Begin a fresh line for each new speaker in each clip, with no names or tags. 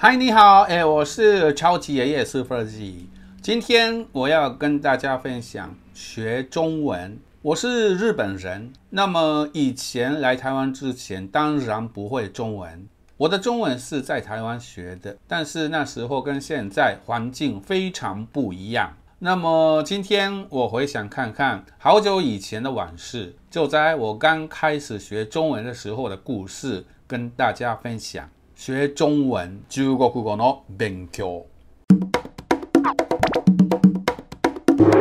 嗨，你好，哎，我是超级爷爷 Super Z。今天我要跟大家分享学中文。我是日本人，那么以前来台湾之前，当然不会中文。我的中文是在台湾学的，但是那时候跟现在环境非常不一样。那么今天我回想看看好久以前的往事，就在我刚开始学中文的时候的故事，跟大家分享。中文、中国语的**。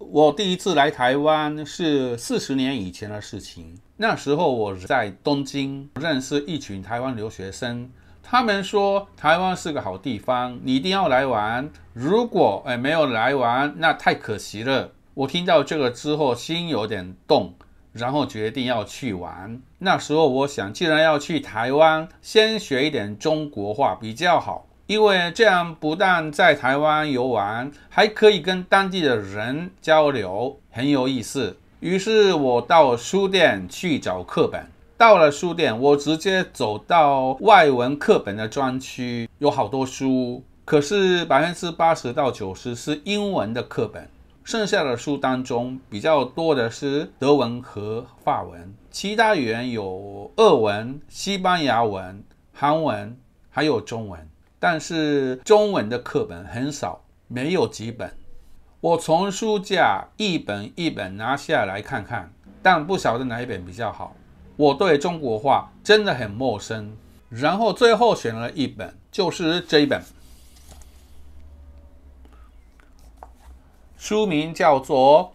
我第一次来台湾是四十年以前的事情。那时候我在东京认识一群台湾留学生，他们说台湾是个好地方，你一定要来玩。如果哎没有来玩，那太可惜了。我听到这个之后，心有点动。然后决定要去玩。那时候，我想，既然要去台湾，先学一点中国话比较好，因为这样不但在台湾游玩，还可以跟当地的人交流，很有意思。于是，我到书店去找课本。到了书店，我直接走到外文课本的专区，有好多书，可是百分之八十到九十是英文的课本。剩下的书当中比较多的是德文和法文，其他语言有俄文、西班牙文、韩文，还有中文。但是中文的课本很少，没有几本。我从书架一本一本拿下来看看，但不晓得哪一本比较好。我对中国话真的很陌生，然后最后选了一本，就是这一本。书名叫做《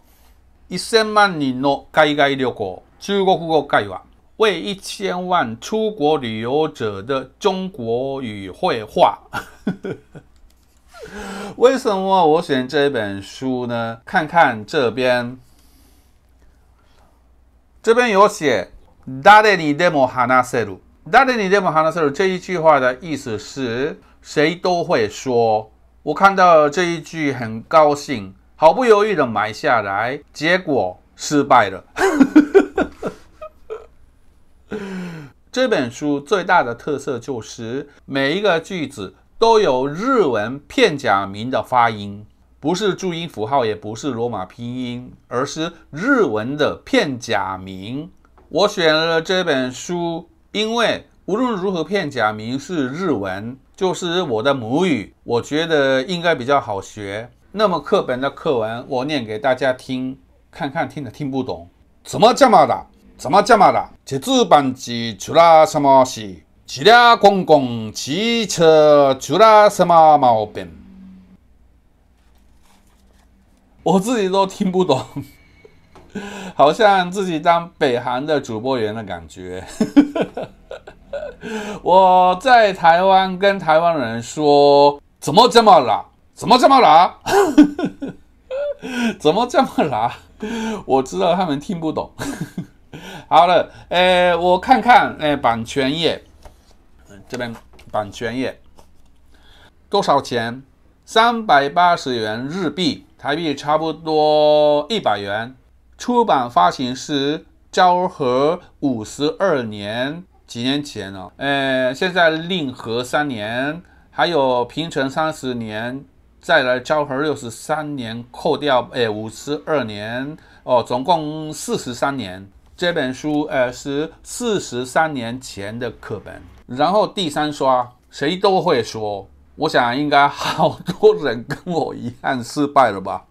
一千万人の海外旅行》，中国国会话，为一千万出国旅游者的中国语会话。为什么我选这本书呢？看看这边，这边有写“誰にでも話せる”。誰にでも話せる这一句话的意思是谁都会说。我看到这一句很高兴。毫不犹豫地买下来，结果失败了。这本书最大的特色就是每一个句子都有日文片假名的发音，不是注音符号，也不是罗马拼音，而是日文的片假名。我选了这本书，因为无论如何，片假名是日文，就是我的母语，我觉得应该比较好学。那么课本的课文，我念给大家听，看看听的听不懂。怎么这么的？怎么这么的？这次班级出了什么事？骑辆公共汽车出了什么毛病？我自己都听不懂，好像自己当北韩的主播员的感觉。我在台湾跟台湾人说，怎么这么老？怎么这么难？怎么这么难？我知道他们听不懂。好了，呃，我看看，呃，版权页，这边版权页多少钱？三百八十元日币，台币差不多一百元。出版发行是昭和五十二年，几年前哦，呃，现在令和三年，还有平成三十年。再来交合六十三年，扣掉诶五十二年，哦，总共四十三年。这本书呃是四十三年前的课本。然后第三刷，谁都会说，我想应该好多人跟我一样失败了吧？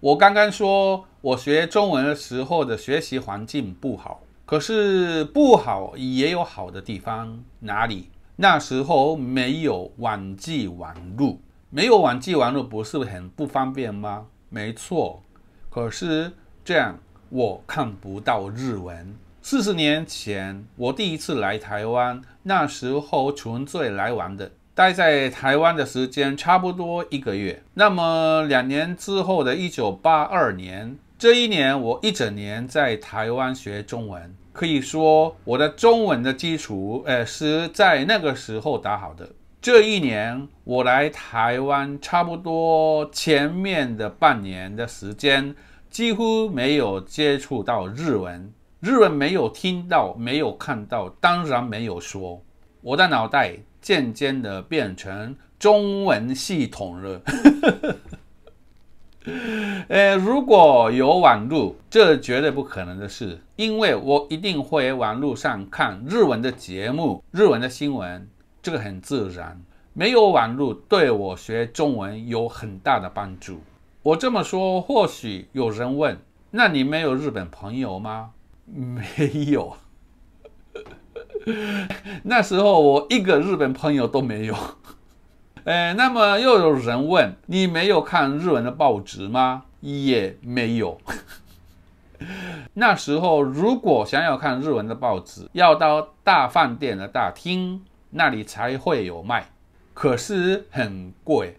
我刚刚说我学中文的时候的学习环境不好，可是不好也有好的地方，哪里？那时候没有网际网络，没有网际网络不是很不方便吗？没错，可是这样我看不到日文。四十年前我第一次来台湾，那时候纯粹来玩的，待在台湾的时间差不多一个月。那么两年之后的一九八二年，这一年我一整年在台湾学中文。可以说，我的中文的基础，呃，是在那个时候打好的。这一年我来台湾，差不多前面的半年的时间，几乎没有接触到日文，日文没有听到，没有看到，当然没有说。我的脑袋渐渐的变成中文系统了。呃，如果有网路，这绝对不可能的事，因为我一定会网路上看日文的节目、日文的新闻，这个很自然。没有网路对我学中文有很大的帮助。我这么说，或许有人问：那你没有日本朋友吗？没有，那时候我一个日本朋友都没有。呃，那么又有人问：你没有看日文的报纸吗？也没有。那时候，如果想要看日文的报纸，要到大饭店的大厅那里才会有卖，可是很贵，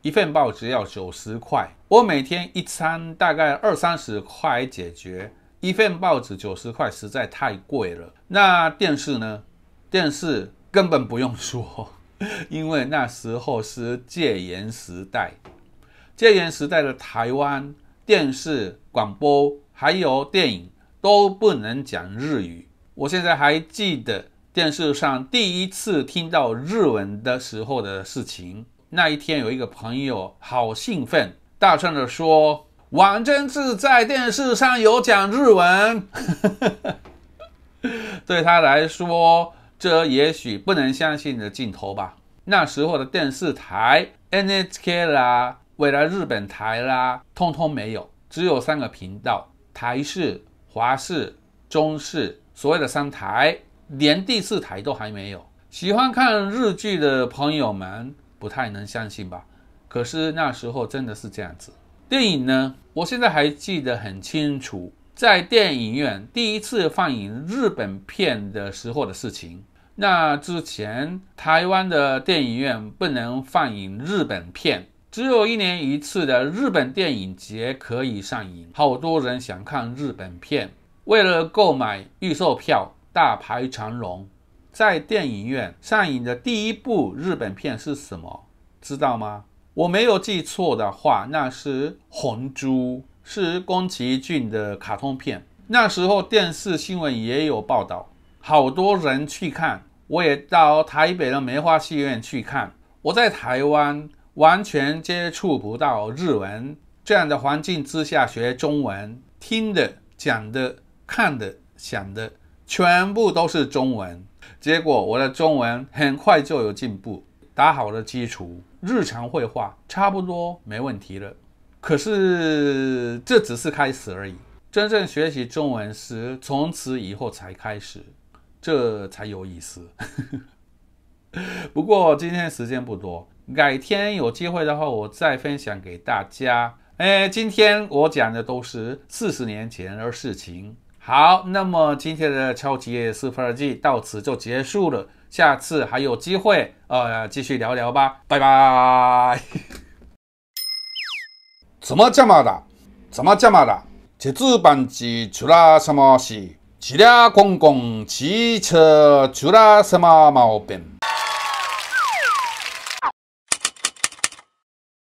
一份报纸要九十块。我每天一餐大概二三十块解决，一份报纸九十块实在太贵了。那电视呢？电视根本不用说，因为那时候是戒严时代。戒严时代的台湾电视、广播还有电影都不能讲日语。我现在还记得电视上第一次听到日文的时候的事情。那一天有一个朋友好兴奋，大声的说：“王真志在电视上有讲日文。”对他来说，这也许不能相信的镜头吧。那时候的电视台 NHK 啦。未来日本台啦，通通没有，只有三个频道：台式、华式、中式，所谓的三台，连第四台都还没有。喜欢看日剧的朋友们不太能相信吧？可是那时候真的是这样子。电影呢？我现在还记得很清楚，在电影院第一次放映日本片的时候的事情。那之前，台湾的电影院不能放映日本片。只有一年一次的日本电影节可以上映，好多人想看日本片，为了购买预售票，大排长龙。在电影院上映的第一部日本片是什么？知道吗？我没有记错的话，那是《红猪》，是宫崎骏的卡通片。那时候电视新闻也有报道，好多人去看，我也到台北的梅花戏院去看。我在台湾。完全接触不到日文这样的环境之下学中文，听的、讲的、看的、想的，全部都是中文。结果我的中文很快就有进步，打好了基础，日常会话差不多没问题了。可是这只是开始而已，真正学习中文是从此以后才开始，这才有意思。不过今天时间不多。改天有机会的话，我再分享给大家。哎，今天我讲的都是四十年前的事情。好，那么今天的超级四分二季到此就结束了，下次还有机会，呃，继续聊聊吧，拜拜。怎么这么的？怎么这么的？这次板级出了什么事？这辆公共汽车出了什么毛病？